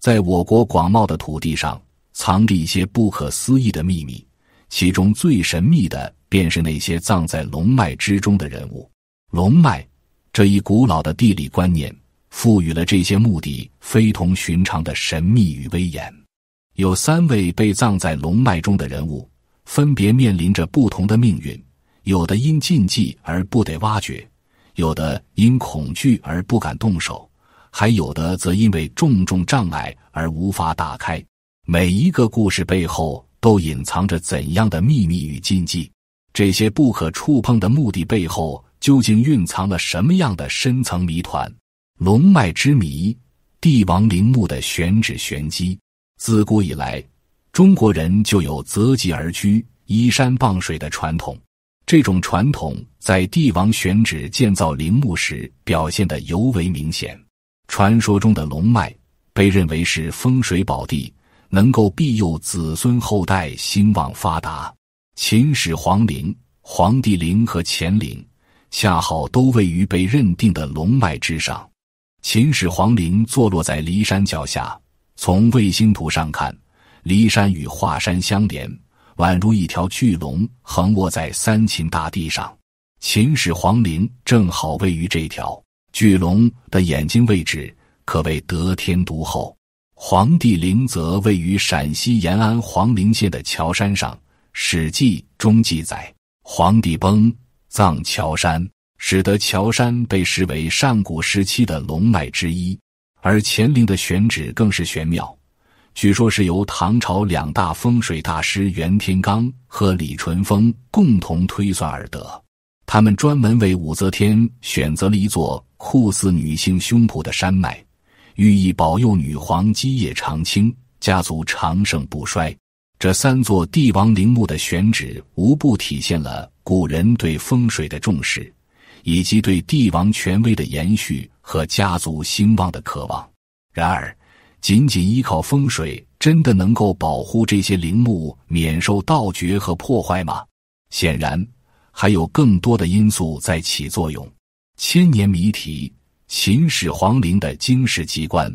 在我国广袤的土地上，藏着一些不可思议的秘密。其中最神秘的，便是那些葬在龙脉之中的人物。龙脉这一古老的地理观念，赋予了这些墓地非同寻常的神秘与威严。有三位被葬在龙脉中的人物，分别面临着不同的命运：有的因禁忌而不得挖掘，有的因恐惧而不敢动手。还有的则因为重重障碍而无法打开。每一个故事背后都隐藏着怎样的秘密与禁忌？这些不可触碰的目的背后究竟蕴藏了什么样的深层谜团？龙脉之谜，帝王陵墓的选址玄机。自古以来，中国人就有择吉而居、依山傍水的传统。这种传统在帝王选址建造陵墓时表现得尤为明显。传说中的龙脉被认为是风水宝地，能够庇佑子孙后代兴旺发达。秦始皇陵、黄帝陵和乾陵恰好都位于被认定的龙脉之上。秦始皇陵坐落在骊山脚下，从卫星图上看，骊山与华山相连，宛如一条巨龙横卧在三秦大地上。秦始皇陵正好位于这条。巨龙的眼睛位置可谓得天独厚。黄帝陵则位于陕西延安黄陵县的乔山上，《史记》中记载，黄帝崩，葬乔山，使得乔山被视为上古时期的龙脉之一。而乾陵的选址更是玄妙，据说是由唐朝两大风水大师袁天罡和李淳风共同推算而得，他们专门为武则天选择了一座。酷似女性胸脯的山脉，寓意保佑女皇基业长青，家族长盛不衰。这三座帝王陵墓的选址，无不体现了古人对风水的重视，以及对帝王权威的延续和家族兴旺的渴望。然而，仅仅依靠风水，真的能够保护这些陵墓免受盗掘和破坏吗？显然，还有更多的因素在起作用。千年谜题：秦始皇陵的惊世机关。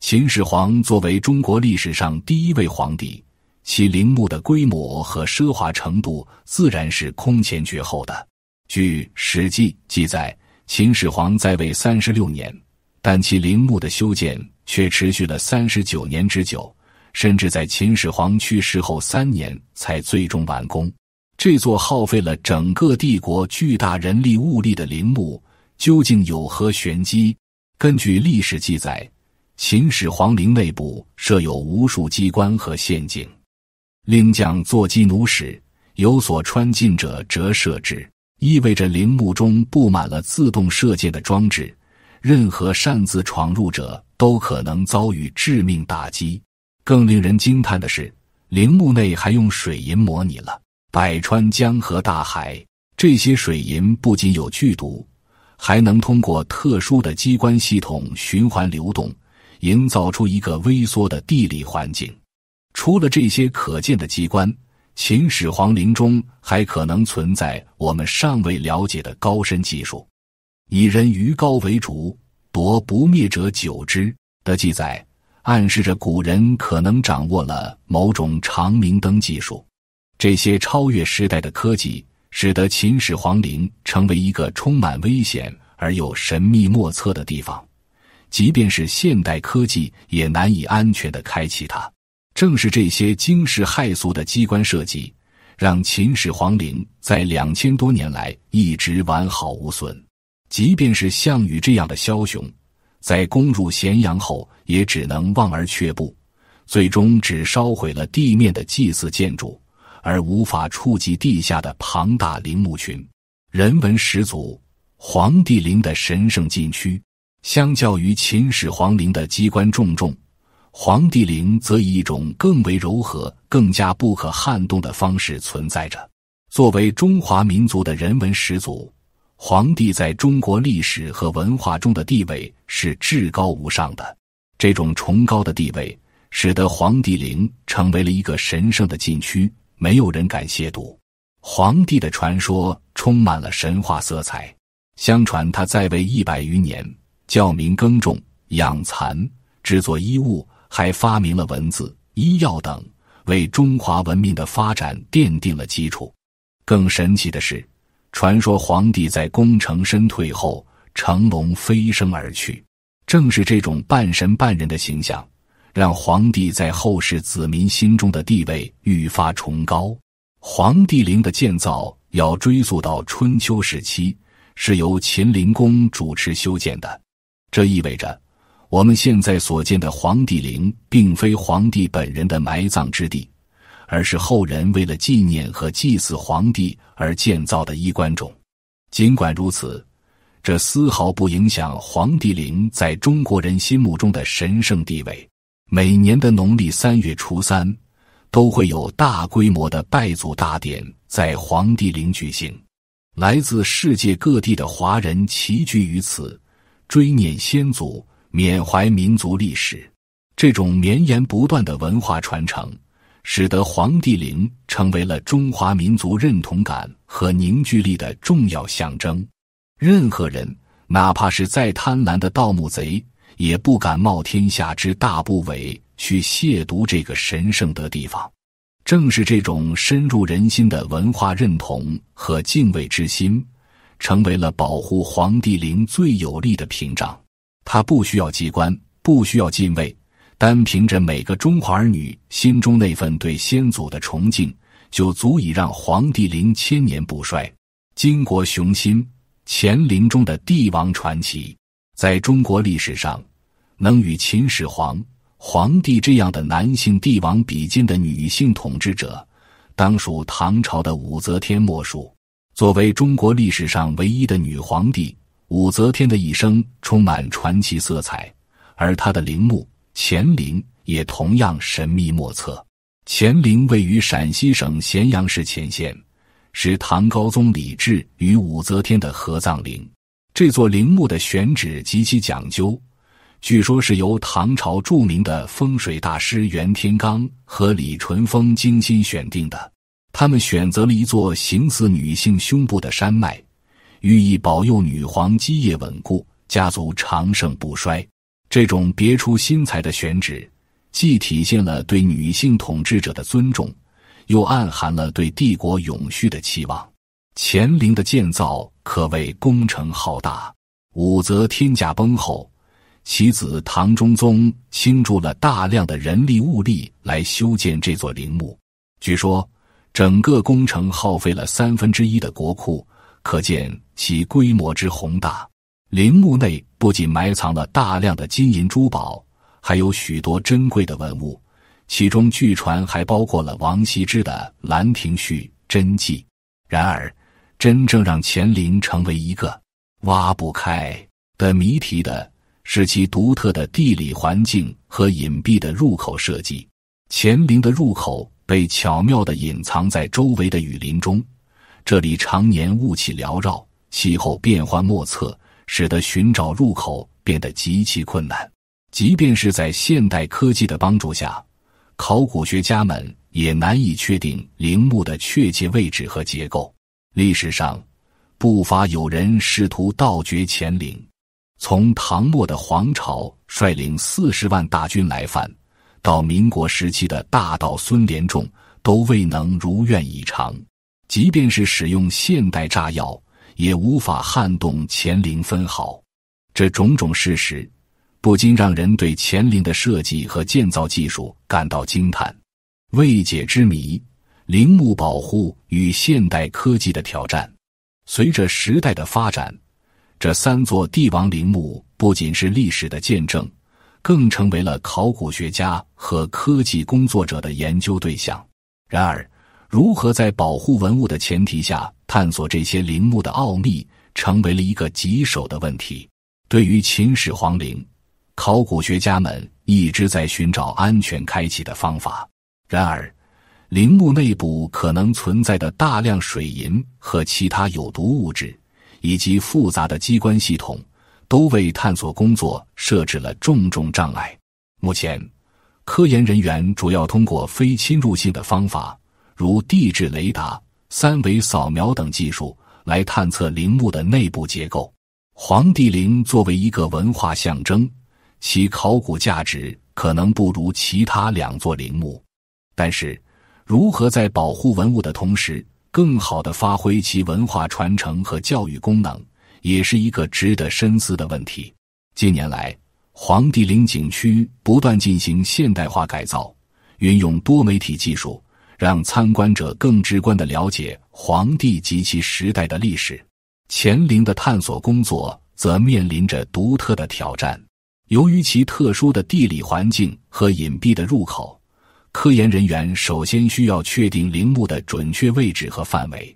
秦始皇作为中国历史上第一位皇帝，其陵墓的规模和奢华程度自然是空前绝后的。据《史记》记载，秦始皇在位三十六年，但其陵墓的修建却持续了三十九年之久，甚至在秦始皇去世后三年才最终完工。这座耗费了整个帝国巨大人力物力的陵墓。究竟有何玄机？根据历史记载，秦始皇陵内部设有无数机关和陷阱。令将坐机弩矢，有所穿进者折射之，意味着陵墓中布满了自动射箭的装置，任何擅自闯入者都可能遭遇致命打击。更令人惊叹的是，陵墓内还用水银模拟了百川江河大海。这些水银不仅有剧毒。还能通过特殊的机关系统循环流动，营造出一个微缩的地理环境。除了这些可见的机关，秦始皇陵中还可能存在我们尚未了解的高深技术。以人鱼高为主，夺不灭者久之的记载，暗示着古人可能掌握了某种长明灯技术。这些超越时代的科技。使得秦始皇陵成为一个充满危险而又神秘莫测的地方，即便是现代科技也难以安全的开启它。正是这些惊世骇俗的机关设计，让秦始皇陵在两千多年来一直完好无损。即便是项羽这样的枭雄，在攻入咸阳后，也只能望而却步，最终只烧毁了地面的祭祀建筑。而无法触及地下的庞大陵墓群，人文始祖皇帝陵的神圣禁区。相较于秦始皇陵的机关重重，皇帝陵则以一种更为柔和、更加不可撼动的方式存在着。作为中华民族的人文始祖，皇帝在中国历史和文化中的地位是至高无上的。这种崇高的地位，使得皇帝陵成为了一个神圣的禁区。没有人敢亵渎皇帝的传说，充满了神话色彩。相传他在位一百余年，教民耕种、养蚕、制作衣物，还发明了文字、医药等，为中华文明的发展奠定了基础。更神奇的是，传说皇帝在功成身退后乘龙飞升而去。正是这种半神半人的形象。让皇帝在后世子民心中的地位愈发崇高。皇帝陵的建造要追溯到春秋时期，是由秦灵公主持修建的。这意味着我们现在所见的皇帝陵并非皇帝本人的埋葬之地，而是后人为了纪念和祭祀皇帝而建造的衣冠冢。尽管如此，这丝毫不影响皇帝陵在中国人心目中的神圣地位。每年的农历三月初三，都会有大规模的拜祖大典在黄帝陵举行。来自世界各地的华人齐聚于此，追念先祖，缅怀民族历史。这种绵延不断的文化传承，使得黄帝陵成为了中华民族认同感和凝聚力的重要象征。任何人，哪怕是再贪婪的盗墓贼。也不敢冒天下之大不韪去亵渎这个神圣的地方。正是这种深入人心的文化认同和敬畏之心，成为了保护皇帝陵最有力的屏障。它不需要机关，不需要敬畏，单凭着每个中华儿女心中那份对先祖的崇敬，就足以让皇帝陵千年不衰。巾帼雄心，乾陵中的帝王传奇。在中国历史上，能与秦始皇、皇帝这样的男性帝王比肩的女性统治者，当属唐朝的武则天莫属。作为中国历史上唯一的女皇帝，武则天的一生充满传奇色彩，而她的陵墓乾陵也同样神秘莫测。乾陵位于陕西省咸阳市乾县，是唐高宗李治与武则天的合葬陵。这座陵墓的选址极其讲究，据说是由唐朝著名的风水大师袁天罡和李淳风精心选定的。他们选择了一座形似女性胸部的山脉，寓意保佑女皇基业稳固，家族长盛不衰。这种别出心裁的选址，既体现了对女性统治者的尊重，又暗含了对帝国永续的期望。乾陵的建造。可谓工程浩大。武则天驾崩后，其子唐中宗倾注了大量的人力物力来修建这座陵墓。据说，整个工程耗费了三分之一的国库，可见其规模之宏大。陵墓内不仅埋藏了大量的金银珠宝，还有许多珍贵的文物，其中据传还包括了王羲之的《兰亭序》真迹。然而，真正让乾陵成为一个挖不开的谜题的，是其独特的地理环境和隐蔽的入口设计。乾陵的入口被巧妙地隐藏在周围的雨林中，这里常年雾气缭绕，气候变幻莫测，使得寻找入口变得极其困难。即便是在现代科技的帮助下，考古学家们也难以确定陵墓的确切位置和结构。历史上不乏有人试图盗掘乾陵，从唐末的皇朝率领四十万大军来犯，到民国时期的大盗孙连仲，都未能如愿以偿。即便是使用现代炸药，也无法撼动乾陵分毫。这种种事实，不禁让人对乾陵的设计和建造技术感到惊叹。未解之谜。陵墓保护与现代科技的挑战。随着时代的发展，这三座帝王陵墓不仅是历史的见证，更成为了考古学家和科技工作者的研究对象。然而，如何在保护文物的前提下探索这些陵墓的奥秘，成为了一个棘手的问题。对于秦始皇陵，考古学家们一直在寻找安全开启的方法。然而，陵墓内部可能存在的大量水银和其他有毒物质，以及复杂的机关系统，都为探索工作设置了重重障碍。目前，科研人员主要通过非侵入性的方法，如地质雷达、三维扫描等技术，来探测陵墓的内部结构。皇帝陵作为一个文化象征，其考古价值可能不如其他两座陵墓，但是。如何在保护文物的同时，更好的发挥其文化传承和教育功能，也是一个值得深思的问题。近年来，黄帝陵景区不断进行现代化改造，运用多媒体技术，让参观者更直观的了解黄帝及其时代的历史。乾陵的探索工作则面临着独特的挑战，由于其特殊的地理环境和隐蔽的入口。科研人员首先需要确定陵墓的准确位置和范围，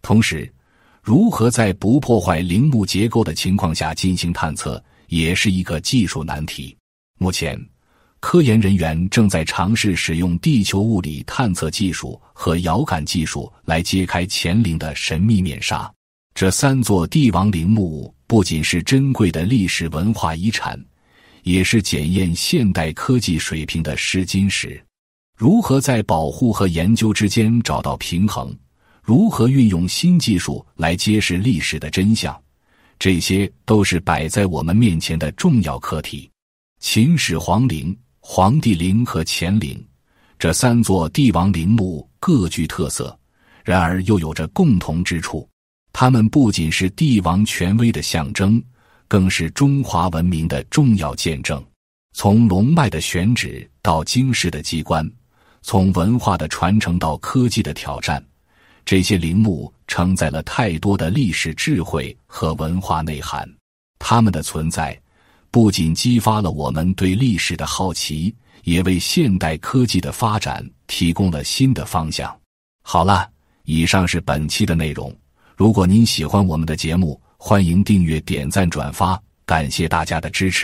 同时，如何在不破坏陵墓结构的情况下进行探测，也是一个技术难题。目前，科研人员正在尝试使用地球物理探测技术和遥感技术来揭开乾陵的神秘面纱。这三座帝王陵墓不仅是珍贵的历史文化遗产，也是检验现代科技水平的试金石。如何在保护和研究之间找到平衡？如何运用新技术来揭示历史的真相？这些都是摆在我们面前的重要课题。秦始皇陵、黄帝陵和乾陵这三座帝王陵墓各具特色，然而又有着共同之处。它们不仅是帝王权威的象征，更是中华文明的重要见证。从龙脉的选址到京世的机关。从文化的传承到科技的挑战，这些陵墓承载了太多的历史智慧和文化内涵。它们的存在不仅激发了我们对历史的好奇，也为现代科技的发展提供了新的方向。好了，以上是本期的内容。如果您喜欢我们的节目，欢迎订阅、点赞、转发，感谢大家的支持。